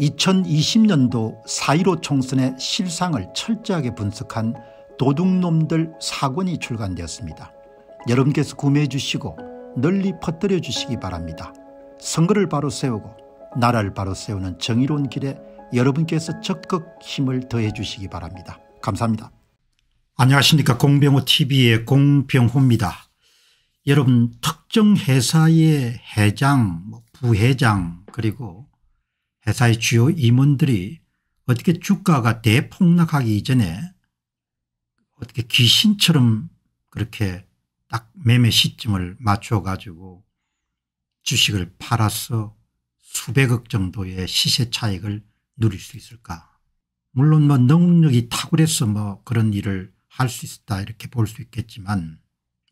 2020년도 4.15 총선의 실상을 철저하게 분석한 도둑놈들 사권이 출간되었습니다. 여러분께서 구매해 주시고 널리 퍼뜨려 주시기 바랍니다. 선거를 바로 세우고 나라를 바로 세우는 정의로운 길에 여러분께서 적극 힘을 더해 주시기 바랍니다. 감사합니다. 안녕하십니까 공병호TV의 공병호입니다. 여러분 특정 회사의 회장 뭐 부회장 그리고 회사의 주요 임원들이 어떻게 주가가 대폭락하기 이전에 어떻게 귀신처럼 그렇게 딱 매매 시점을 맞춰 가지고 주식을 팔아서 수백억 정도의 시세 차익을 누릴 수 있을까 물론 뭐 능력이 탁월해서 뭐 그런 일을 할 수 있었다 이렇게 볼 수 있겠지만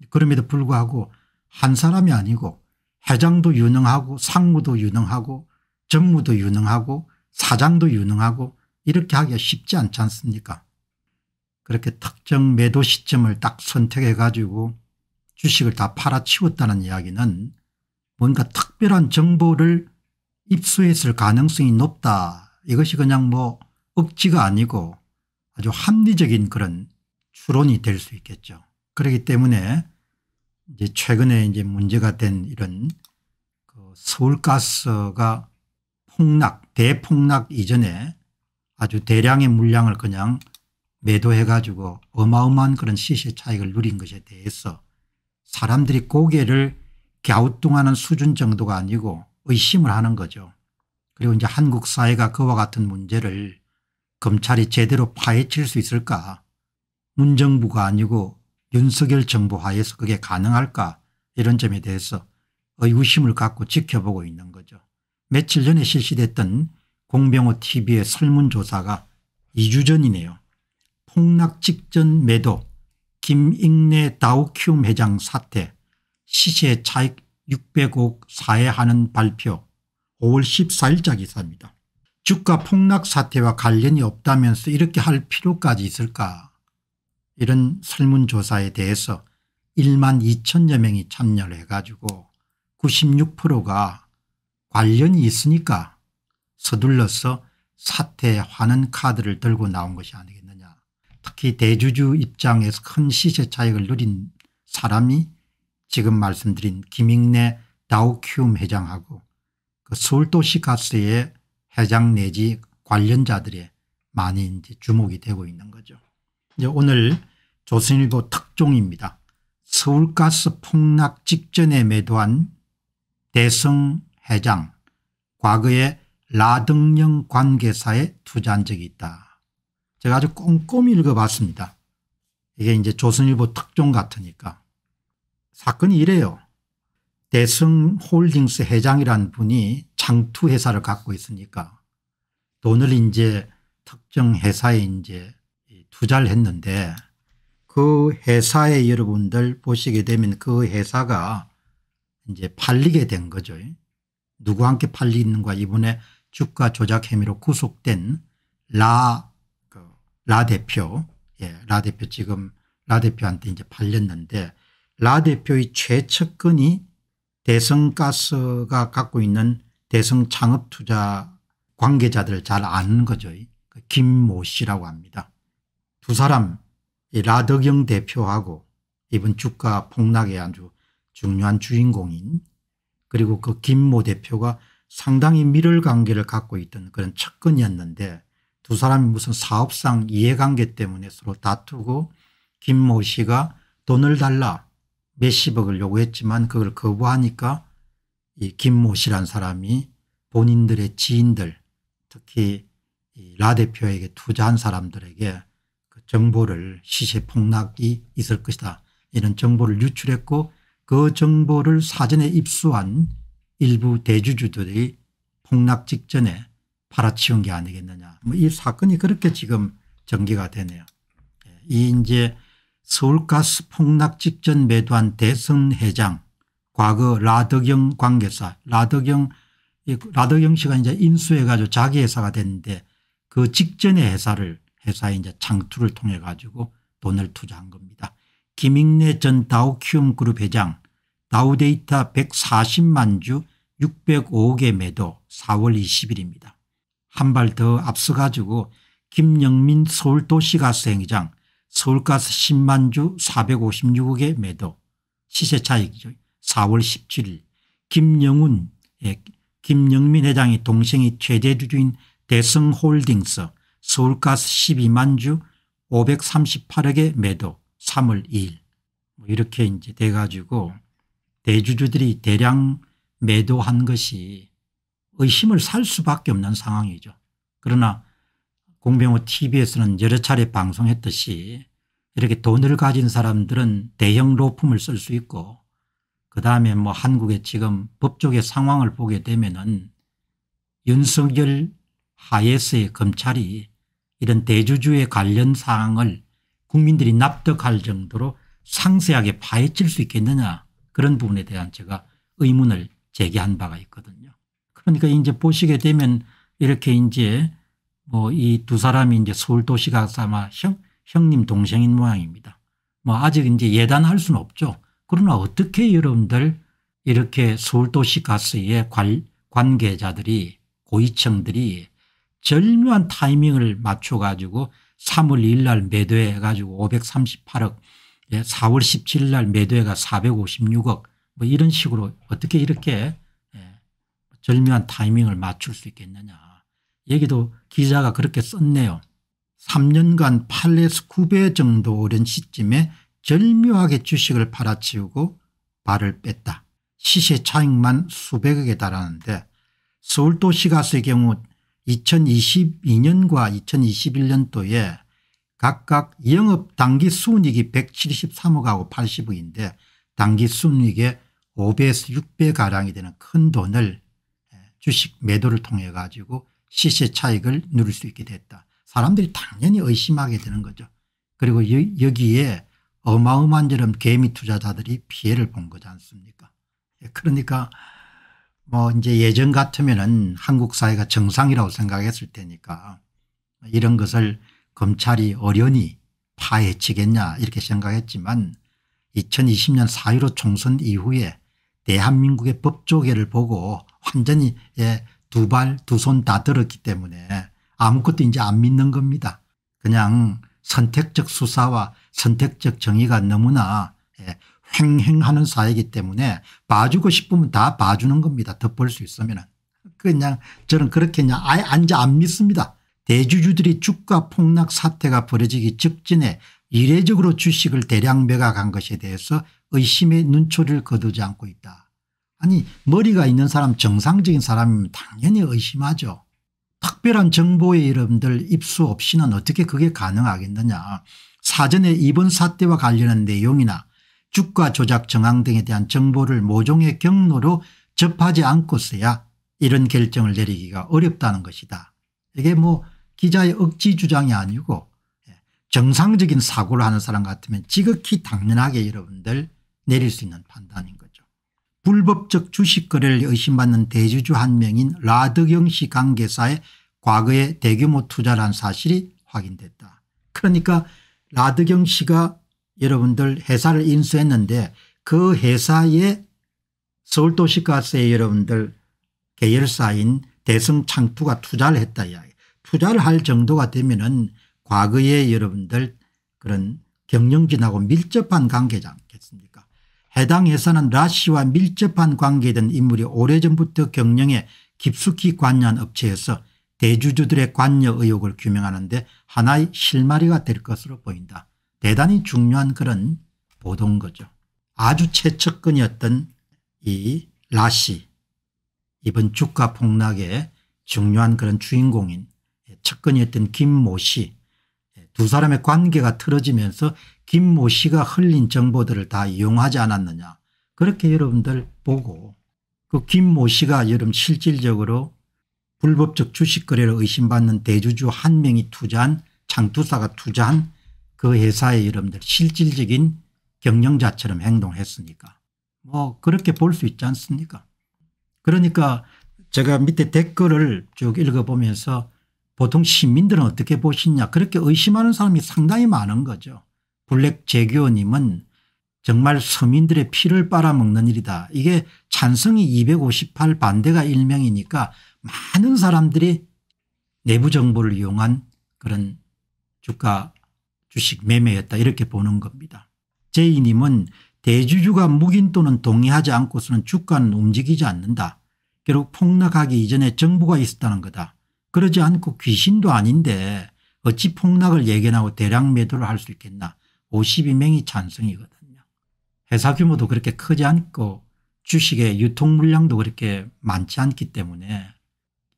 그럼에도 불구하고 한 사람이 아니고 회장도 유능하고 상무도 유능하고 정무도 유능하고 사장도 유능하고 이렇게 하기가 쉽지 않지 않습니까 그렇게 특정 매도 시점을 딱 선택해 가지고 주식을 다 팔아치웠다는 이야기는 뭔가 특별한 정보를 입수했을 가능성이 높다 이것이 그냥 뭐 억지가 아니고 아주 합리적인 그런 추론이 될 수 있겠죠. 그렇기 때문에 이제 최근에 이제 문제가 된 이런 그 서울가스가 폭락 대폭락 이전에 아주 대량의 물량을 그냥 매도해 가지고 어마어마한 그런 시세 차익을 누린 것에 대해서 사람들이 고개를 갸우뚱하는 수준 정도가 아니고 의심을 하는 거죠. 그리고 이제 한국 사회가 그와 같은 문제를 검찰이 제대로 파헤칠 수 있을까 문정부가 아니고 윤석열 정부 하에서 그게 가능할까 이런 점에 대해서 의구심을 갖고 지켜보고 있는 거죠. 며칠 전에 실시됐던 공병호 tv의 설문조사가 2주 전이네요. 폭락 직전 매도 김익래 다우큐움 회장 사태 시세 차익 600억 사해하는 발표 5월 14일자 기사입니다. 주가 폭락 사태와 관련이 없다면서 이렇게 할 필요까지 있을까 이런 설문조사에 대해서 1만 2천여 명이 참여를 해가지고 96%가 관련이 있으니까 서둘러서 사퇴하는 카드를 들고 나온 것이 아니겠느냐. 특히 대주주 입장에서 큰 시세 차익을 누린 사람이 지금 말씀드린 김익래 다우큐움 회장하고 그 서울도시가스의 회장 내지 관련자들의 많이 이제 주목이 되고 있는 거죠. 이제 오늘 조선일보 특종입니다. 서울가스 폭락 직전에 매도한 대성 회장, 과거에 라등령 관계사에 투자한 적이 있다. 제가 아주 꼼꼼히 읽어봤습니다. 이게 이제 조선일보 특종 같으니까. 사건이 이래요. 대승홀딩스 회장이란 분이 창투회사를 갖고 있으니까 돈을 이제 특정 회사에 이제 투자를 했는데 그 회사에 여러분들 보시게 되면 그 회사가 이제 팔리게 된 거죠. 누구한테 팔리는가 이번에 주가 조작 혐의로 구속된 라, 그, 라 대표, 예, 라 대표 지금 라 대표한테 이제 팔렸는데 라 대표의 최측근이 대성가스가 갖고 있는 대성 창업 투자 관계자들을 잘 아는 거죠. 그 김모 씨라고 합니다. 두 사람 라덕영 대표하고 이번 주가 폭락에 아주 중요한 주인공인 그리고 그 김 모 대표가 상당히 미을 관계를 갖고 있던 그런 측근이었는데 두 사람이 무슨 사업상 이해관계 때문에 서로 다투고 김 모 씨가 돈을 달라 몇십억을 요구했지만 그걸 거부하니까 이 김 모 씨란 사람이 본인들의 지인들 특히 이 라 대표에게 투자한 사람들에게 그 정보를 시세 폭락이 있을 것이다 이런 정보를 유출했고 그 정보를 사전에 입수한 일부 대주주들이 폭락 직전에 팔아치운 게 아니겠느냐. 뭐 이 사건이 그렇게 지금 전개가 되네요. 예, 이 이제 서울가스 폭락 직전 매도한 대선 회장 과거 라덕영 관계사 라덕영 라덕영 씨가 이제 인수해 가지고 자기 회사가 됐는데 그 직전의 회사를 회사에 이제 창투를 통해 가지고 돈을 투자한 겁니다. 김익래 전다우키움 그룹 회장 다우데이터 140만 주 605억의 매도 4월 20일입니다. 한 발 더 앞서가지고 김영민 서울도시가스 행장 서울가스 10만 주 456억의 매도 시세 차익이죠. 4월 17일 김영훈 예, 김영민 회장의 동생이 최대주주인 대성홀딩스 서울가스 12만 주 538억의 매도 3월 2일 뭐 이렇게 이제 돼가지고 대주주들이 대량 매도한 것이 의심을 살 수밖에 없는 상황이죠. 그러나 공병호 tv에서는 여러 차례 방송했듯이 이렇게 돈을 가진 사람들은 대형 로펌을 쓸 수 있고 그다음에 뭐 한국의 지금 법조계 상황을 보게 되면은 윤석열 하에서의 검찰이 이런 대주주에 관련 사항을 국민들이 납득할 정도로 상세하게 파헤칠 수 있겠느냐 그런 부분에 대한 제가 의문을 제기한 바가 있거든요. 그러니까 이제 보시게 되면 이렇게 이제 뭐 이 두 사람이 이제 서울 도시가 아마 형, 형님 동생인 모양입니다. 뭐 아직 이제 예단할 수는 없죠. 그러나 어떻게 여러분들 이렇게 서울 도시 가스의 관, 관계자들이 고위층들이 절묘한 타이밍을 맞춰 가지고 3월 2일 날 매도해 가지고 538억 4월 17일 날 매도해가 456억 뭐 이런 식으로 어떻게 이렇게 예, 절묘한 타이밍을 맞출 수 있겠느냐. 여기도 기자가 그렇게 썼네요. 3년간 8에서 9배 정도 오른 시점에 절묘하게 주식을 팔아치우고 발을 뺐다. 시세 차익만 수백억에 달하는데 서울도시가스의 경우 2022년과 2021년도에 각각 영업 단기 순이익이 173억하고 80억인데 단기 순이익의 5배에서 6배가량이 되는 큰 돈을 예, 주식 매도를 통해 가지고 시세 차익을 누릴 수 있게 됐다. 사람들이 당연히 의심하게 되는 거죠. 그리고 여기에 어마어마한 저런 개미 투자자들이 피해를 본 거지 않습니까 예, 그러니까 뭐 이제 예전 같으면은 한국 사회가 정상이라고 생각했을 테니까 이런 것을 검찰이 어련히 파헤치겠냐 이렇게 생각했지만 2020년 4.15 총선 이후에 대한민국의 법조계를 보고 완전히 예, 두발 두 손 다 들었기 때문에 아무것도 이제 안 믿는 겁니다. 그냥 선택적 수사와 선택적 정의가 너무나 예, 행행하는 사회이기 때문에 봐주고 싶으면 다 봐주는 겁니다. 덮벌수 있으면 은 그 그냥 저는 그렇게 그냥 아예 앉아 안 믿습니다. 대주주들이 주가 폭락 사태가 벌어지기 직전에 이례적으로 주식을 대량 매각한 것에 대해서 의심의 눈초리를 거두지 않고 있다. 아니 머리가 있는 사람 정상적인 사람이면 당연히 의심하죠. 특별한 정보의 여러분들 입수 없이는 어떻게 그게 가능하겠느냐. 사전에 이번 사태와 관련한 내용이나 주가 조작 정황 등에 대한 정보를 모종의 경로로 접하지 않고서야 이런 결정을 내리기가 어렵다는 것이다. 이게 뭐 기자의 억지 주장이 아니고 예, 정상적인 사고를 하는 사람 같으면 지극히 당연하게 여러분들 내릴 수 있는 판단인 거죠. 불법적 주식 거래를 의심받는 대주주 한 명인 라드경씨 관계사의 과거에 대규모 투자를한 사실이 확인됐다. 그러니까 라드경 씨가 여러분들 회사를 인수했는데 그 회사의 서울도시가스에 여러분들 계열사인 대성창투가 투자를 했다 이야기. 투자를 할 정도가 되면은 과거에 여러분들 그런 경영진하고 밀접한 관계지 않겠습니까 해당 회사는 라씨와 밀접한 관계된 인물이 오래전부터 경영에 깊숙이 관여한 업체에서 대주주들의 관여 의혹을 규명하는데 하나의 실마리가 될 것으로 보인다. 대단히 중요한 그런 보도인 거죠. 아주 최측근이었던 이 라시 이번 주가 폭락의 중요한 그런 주인공인 측근이었던 김 모 씨 두 사람의 관계가 틀어지면서 김 모 씨가 흘린 정보들을 다 이용하지 않았느냐 그렇게 여러분들 보고 그 김 모 씨가 여름 실질적으로 불법적 주식 거래를 의심받는 대주주 한 명이 투자한 장투사가 투자한 그 회사의 여러분들 실질적인 경영자처럼 행동했으니까 뭐 그렇게 볼 수 있지 않습니까 그러니까 제가 밑에 댓글을 쭉 읽어보면서 보통 시민들은 어떻게 보시냐 그렇게 의심하는 사람이 상당히 많은 거죠. 블랙 재교님은 정말 서민들의 피를 빨아먹는 일이다. 이게 찬성이 258 반대가 일명이니까 많은 사람들이 내부 정보를 이용한 그런 주가 주식 매매였다 이렇게 보는 겁니다. 제이님은 대주주가 묵인 또는 동의하지 않고서는 주가는 움직이지 않는다. 결국 폭락하기 이전에 정부가 있었다는 거다. 그러지 않고 귀신도 아닌데 어찌 폭락을 예견하고 대량 매도를 할 수 있겠나 52명이 찬성이거든요. 회사 규모도 그렇게 크지 않고 주식의 유통 물량도 그렇게 많지 않기 때문에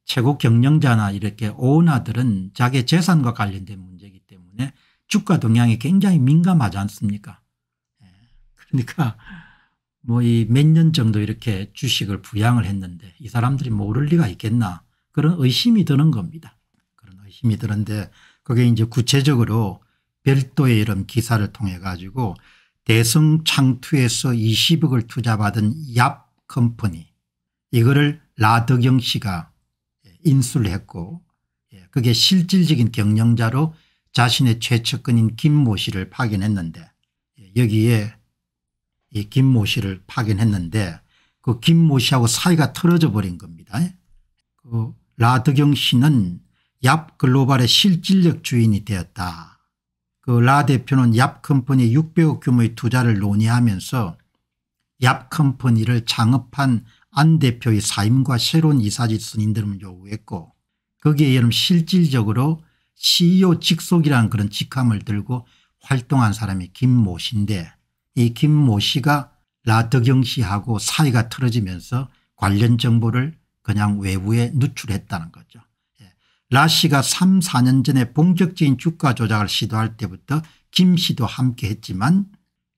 최고 경영자나 이렇게 오너들은 자기 재산과 관련된 문제이기 주가 동향이 굉장히 민감하지 않습니까? 예. 그러니까 뭐 이 몇 년 정도 이렇게 주식을 부양을 했는데 이 사람들이 모를 리가 있겠나 그런 의심이 드는 겁니다. 그런 의심이 드는데 그게 이제 구체적으로 별도의 이런 기사를 통해 가지고 대성창투에서 20억을 투자받은 얍 컴퍼니 이거를 라덕영 씨가 인수를 했고 예, 그게 실질적인 경영자로 자신의 최측근인 김 모 씨를 파견했는데 예, 여기에 이 김모 씨를 파견했는데 그 김 모 씨하고 사이가 틀어져 버린 겁니다. 예. 그 라드경 씨는 얍 글로벌의 실질적 주인이 되었다. 그 라 대표는 얍 컴퍼니 600억 규모의 투자를 논의하면서 얍 컴퍼니를 창업한 안 대표의 사임과 새로운 이사직 승인들을 요구했고 거기에 여름 실질적으로 CEO 직속이라는 그런 직함을 들고 활동한 사람이 김모 씨인데 이 김 모 씨가 라덕영 씨하고 사이가 틀어지면서 관련 정보를 그냥 외부에 누출했다는 거죠. 예. 라 씨가 3 4년 전에 본격적인 주가 조작을 시도할 때부터 김 씨도 함께 했지만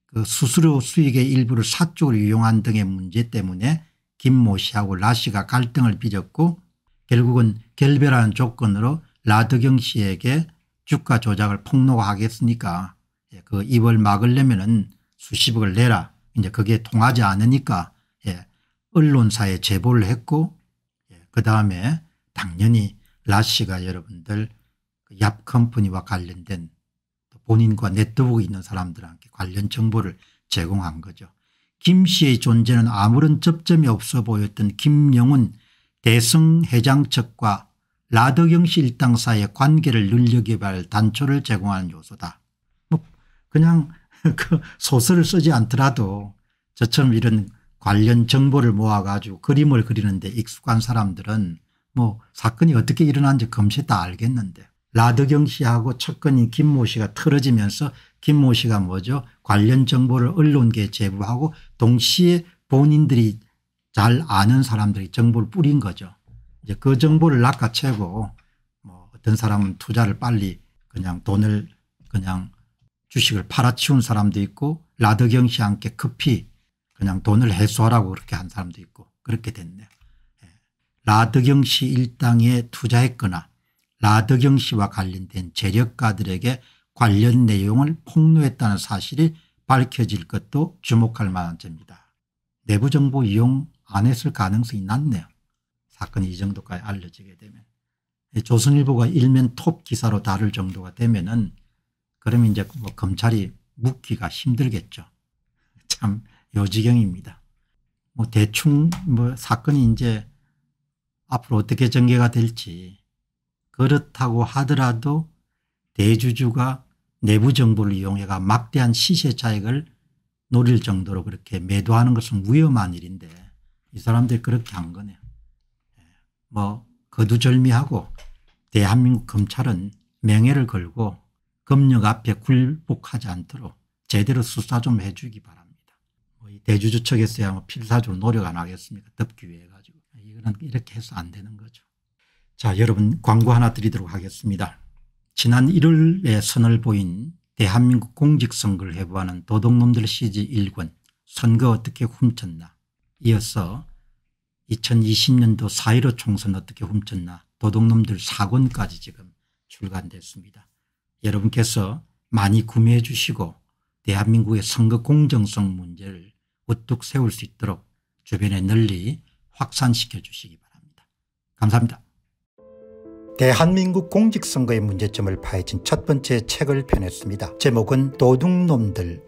그 수수료 수익의 일부를 사적으로 이용한 등의 문제 때문에 김 모 씨하고 라 씨가 갈등을 빚었고 결국은 결별하는 조건으로 라드경 씨에게 주가 조작을 폭로하겠습니까그 예, 입을 막으려면 은 수십억을 내라 이제 그게 통하지 않으니까 예, 언론사에 제보를 했고 예, 그다음에 당연히 라 씨가 여러분들 그 얍컴퍼니와 관련된 본인과 네트워크 있는 사람들한테 관련 정보를 제공한 거죠. 김 씨의 존재는 아무런 접점이 없어 보였던 김영훈 대성회장 측과 라덕영씨 일당사의 관계를 늘려개발 단초를 제공하는 요소다. 뭐 그냥 그 소설을 쓰지 않더라도 저처럼 이런 관련 정보를 모아가지고 그림을 그리는데 익숙한 사람들은 뭐 사건이 어떻게 일어난지 검시 다 알겠는데 라덕영 씨하고 첫건인 김모 씨가 틀어지면서 김모 씨가 뭐죠 관련 정보를 언론계에 제보하고 동시에 본인들이 잘 아는 사람들이 정보를 뿌린 거죠. 이제 그 정보를 낚아채고 뭐 어떤 사람은 투자를 빨리 그냥 돈을 그냥 주식을 팔아치운 사람도 있고 라드경 씨와 함께 급히 그냥 돈을 해소하라고 그렇게 한 사람도 있고 그렇게 됐네요. 예. 라드경 씨 일당에 투자했거나 라드경 씨와 관련된 재력가들에게 관련 내용을 폭로했다는 사실이 밝혀질 것도 주목할 만한 점입니다. 내부 정보 이용 안 했을 가능성이 낮네요. 사건이 이 정도까지 알려지게 되면 조선일보가 일면 톱 기사로 다룰 정도가 되면은 그러면 이제 뭐 검찰이 묻기가 힘들겠죠. 참 요지경입니다. 뭐 대충 뭐 사건이 이제 앞으로 어떻게 전개가 될지 그렇다고 하더라도 대주주가 내부 정보를 이용해가 막대한 시세 차익을 노릴 정도로 그렇게 매도하는 것은 위험한 일인데 이 사람들이 그렇게 한 거네요. 뭐 거두절미하고 대한민국 검찰은 명예를 걸고 검역 앞에 굴복하지 않도록 제대로 수사 좀 해주기 바랍니다. 뭐 대주주 측에서야 뭐 필사적으로 노력 안 하겠습니까? 덮기 위해 가지고. 이거는 이렇게 해서 안 되는 거죠. 자 여러분 광고 하나 드리도록 하겠습니다. 지난 1월에 선을 보인 대한민국 공직선거를 해부하는 도둑놈들 CG 1권 선거 어떻게 훔쳤나 이어서 2020년도 4.15 총선 어떻게 훔쳤나 도둑놈들 사건까지 지금 출간됐습니다. 여러분께서 많이 구매해 주시고 대한민국의 선거 공정성 문제를 우뚝 세울 수 있도록 주변에 널리 확산시켜 주시기 바랍니다. 감사합니다. 대한민국 공직선거의 문제점을 파헤친 첫 번째 책을 펴냈습니다. 제목은 도둑놈들